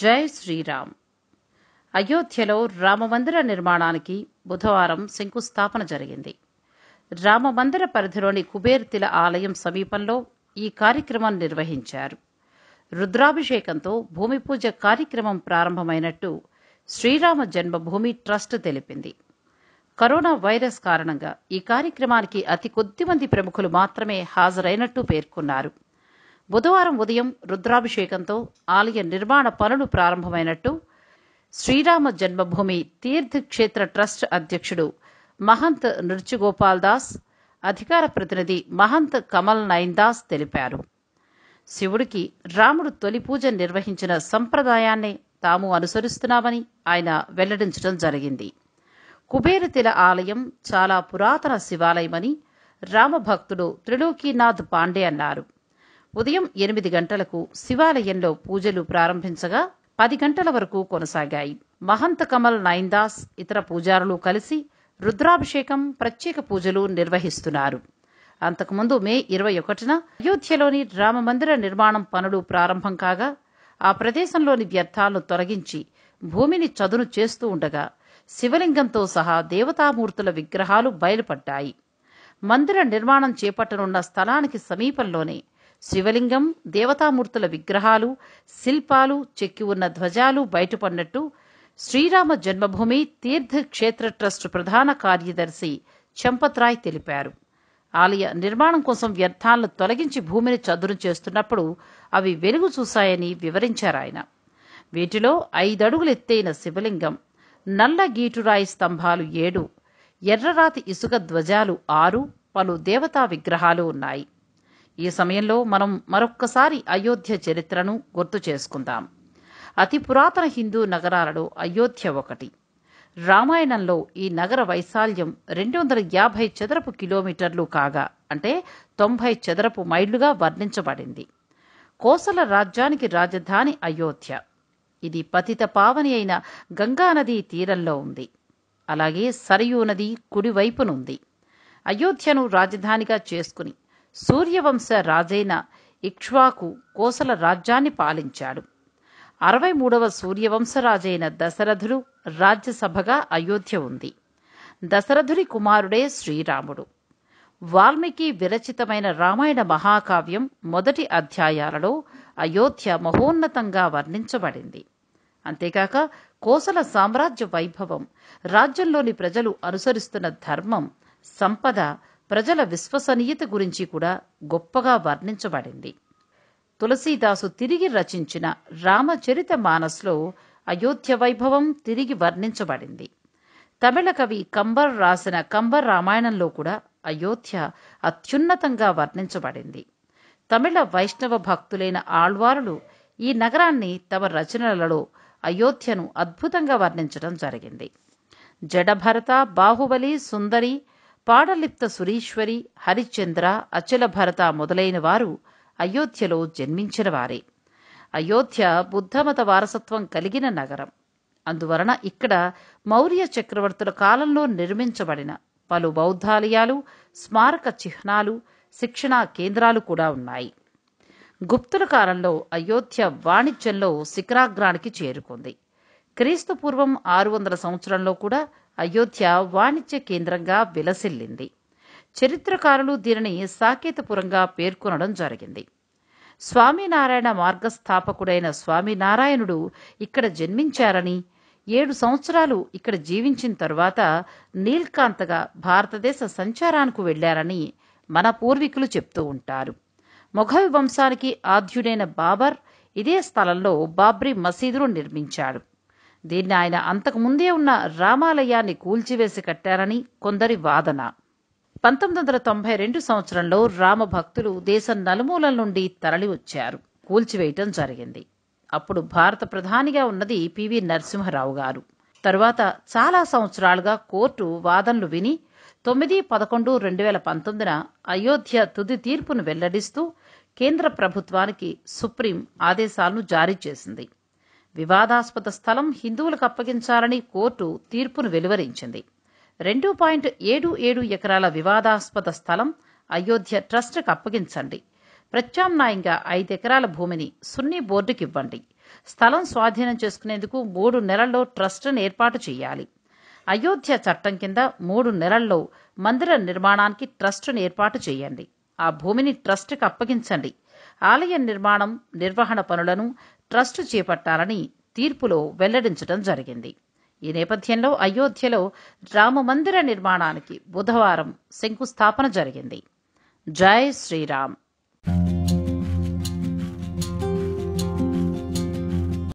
జై శ్రీరామ్ అయోధ్యలో రామమందిర నిర్మాణానికి బుధవారం శంకుస్థాపన జరిగింది రామమందిర పరిధిలోని కుబేర్తిల ఆలయం సమీపంలో ఈ కార్యక్రమం నిర్వహించారు రుద్రాభిషేకంతో భూమి పూజ కార్యక్రమం ప్రారంభమైనట్టు శ్రీరామ జన్మభూమి ట్రస్ట్ తెలిపింది కరోనా వైరస్ కారణంగా ఈ కార్యక్రమానికి అతి కొద్ది మంది ప్రముఖులు మాత్రమే హాజరైనట్టు పేర్కొన్నారు బుధవారం ఉదయం రుద్రాభిషేకంతో ఆలయ నిర్మాణ పనులు ప్రారంభమైనట్టు శ్రీరామ జన్మభూమి తీర్థక్షేత్ర ట్రస్ట్ అధ్యక్షుడు మహంత్ నృత్యగోపాల్ దాస్ అధికార ప్రతినిధి మహంత్ కమల్ నయన్ దాస్ తెలిపారు శివుడికి రాముడు తొలి పూజ నిర్వహించిన సంప్రదాయాన్ని తాము అనుసరిస్తున్నామని ఆయన వెల్లడించడం జరిగింది కుబేరతిల ఆలయం చాలా పురాతన శివాలయమని రామభక్తుడు త్రిలోకీనాథ్ పాండే అన్నారు ఉదయం ఎనిమిది గంటలకు శివాలయంలో పూజలు ప్రారంభించగా పది గంటల వరకు కొనసాగాయి మహంత కమల్ నయన్దాస్ ఇతర పూజారులు కలిసి రుద్రాభిషేకం ప్రత్యేక పూజలు నిర్వహిస్తున్నారు అంతకుముందు మే ఇరవై ఒకటిన అయోధ్యలోని రామమందిర నిర్మాణం పనులు ప్రారంభం కాగా ఆ ప్రదేశంలోని వ్యర్థాలను తొలగించి భూమిని చదును చేస్తూ ఉండగా శివలింగంతో సహా దేవతామూర్తుల విగ్రహాలు బయలుపడ్డాయి మందిర నిర్మాణం చేపట్టనున్న స్థలానికి సమీపంలోనే శివలింగం దేవతామూర్తుల విగ్రహాలు శిల్పాలు చెక్కి ఉన్న ధ్వజాలు బయటపడినట్టు శ్రీరామ జన్మభూమి తీర్థక్షేత్ర ట్రస్ట్ ప్రధాన కార్యదర్శి చెంపత్రాయ్ తెలిపారు ఆలయ నిర్మాణం కోసం వ్యర్థాలను తొలగించి భూమిని చదును చేస్తున్నప్పుడు అవి వెలుగు చూశాయని వివరించారాయన వీటిలో ఐదడుగులు ఎత్తైన శివలింగం నల్ల గీటురాయి స్తంభాలు ఏడు ఎర్రరాతి ఇసుక ధ్వజాలు ఆరు పలు దేవతా విగ్రహాలు ఉన్నాయి ఈ సమయంలో మనం మరొక్కసారి అయోధ్య చరిత్రను గుర్తు చేసుకుందాం అతి పురాతన హిందూ నగరాలలో అయోధ్య ఒకటి రామాయణంలో ఈ నగర వైశాల్యం రెండు వందల యాభై చదరపు కిలోమీటర్లు కాగా అంటే తొంభై చదరపు మైళ్ళుగా వర్ణించబడింది కోసల రాజ్యానికి రాజధాని అయోధ్య ఇది పతిత పావని అయిన గంగానది తీరంలో ఉంది అలాగే సరయూ నది కుడివైపునుంది అయోధ్యను రాజధానిగా చేసుకుని సూర్యవంశ రాజైన ఇక్ష్వాకు కోసల రాజ్యాన్ని పాలించాడు అరవై మూడవ సూర్యవంశరాజైన దశరథుడు రాజ్యసభగా అయోధ్య ఉంది దశరథుడి కుమారుడే శ్రీరాముడు వాల్మీకి విరచితమైన రామాయణ మహాకావ్యం మొదటి అధ్యాయాలలో అయోధ్య మహోన్నతంగా వర్ణించబడింది అంతేకాక కోసల సామ్రాజ్య వైభవం రాజ్యంలోని ప్రజలు అనుసరిస్తున్న ధర్మం సంపద ప్రజల విశ్వసనీయత గురించి కూడా గొప్పగా వర్ణించబడింది తులసీదాసు తిరిగి రచించిన రామచరిత మానస్లో అయోధ్య వైభవం తిరిగి వర్ణించబడింది తమిళ కవి కంబర్ రాసిన కంబర్ రామాయణంలో కూడా అయోధ్య అత్యున్నతంగా వర్ణించబడింది తమిళ వైష్ణవ భక్తులైన ఆళ్వారులు ఈ నగరాన్ని తమ రచనలలో అయోధ్యను అద్భుతంగా వర్ణించడం జరిగింది జడభరత బాహుబలి సుందరి పాడలిప్త సురీశ్వరి హరిశ్చంద్ర అచల భరత మొదలైన వారు అయోధ్యలో జన్మించిన వారే అయోధ్య బుద్ధమత వారసత్వం కలిగిన నగరం అందువలన ఇక్కడ మౌర్య చక్రవర్తుల కాలంలో నిర్మించబడిన పలు బౌద్ధాలయాలు స్మారక చిహ్నాలు శిక్షణా కేంద్రాలు కూడా ఉన్నాయి గుప్తుల కాలంలో అయోధ్య వాణిజ్యంలో శిఖరాగ్రానికి చేరుకుంది క్రీస్తు పూర్వం ఆరు వందల సంవత్సరంలో కూడా అయోధ్య వాణిజ్య కేంద్రంగా విలసిల్లింది చరిత్రకారులు దీనిని సాకేతపురంగా పేర్కొనడం జరిగింది స్వామినారాయణ మార్గస్థాపకుడైన స్వామినారాయణుడు ఇక్కడ జన్మించారని ఏడు సంవత్సరాలు ఇక్కడ జీవించిన తరువాత నీల్కాంతగా భారతదేశ సంచారానికి వెళ్లారని మన పూర్వీకులు చెప్తూ ఉంటారు మొఘల్ వంశానికి ఆద్యుడైన బాబర్ ఇదే స్థలంలో బాబ్రీ మసీదును నిర్మించాడు దీన్ని ఆయన అంతకుముందే ఉన్న రామాలయాన్ని కూల్చివేసి కట్టారని కొందరి వాదన పంతొమ్మిది వందల తొంభై రెండు సంవత్సరంలో రామ భక్తులు దేశం నలుమూలల నుండి తరలివచ్చారు కూల్చివేయటం జరిగింది అప్పుడు భారత ప్రధానిగా ఉన్నది పివి నరసింహరావు గారు తరువాత చాలా సంవత్సరాలుగా కోర్టు వాదనలు విని తొమ్మిది పదకొండు రెండు వేల పంతొమ్మిదిన అయోధ్య తుది తీర్పును వెల్లడిస్తూ కేంద్ర ప్రభుత్వానికి సుప్రీం ఆదేశాలను జారీ చేసింది వివాదాస్పద స్థలం హిందువులకు అప్పగించాలని కోర్టు తీర్పును వెలువరించింది రెండు పాయింట్ ఏడు ఏడు ఎకరాల వివాదాస్పద స్థలం అయోధ్య ట్రస్టుకు అప్పగించండి ప్రత్యామ్నాయంగా ఐదు ఎకరాల భూమిని సున్నీ బోర్డుకి ఇవ్వండి స్థలం స్వాధీనం చేసుకునేందుకు మూడు నెలల్లో ట్రస్టును ఏర్పాటు చేయాలి అయోధ్య చట్టం కింద మూడు నెలల్లో మందిర నిర్మాణానికి ట్రస్టును ఏర్పాటు చేయండి ఆ భూమిని ట్రస్టుకు అప్పగించండి ఆలయ నిర్మాణం నిర్వహణ పనులను ట్రస్టు చేపట్టాలని తీర్పులో వెల్లడించడం జరిగింది ఈ నేపథ్యంలో అయోధ్యలో రామమందిర నిర్మాణానికి బుధవారం శంకుస్థాపన జరిగింది జై శ్రీరామ్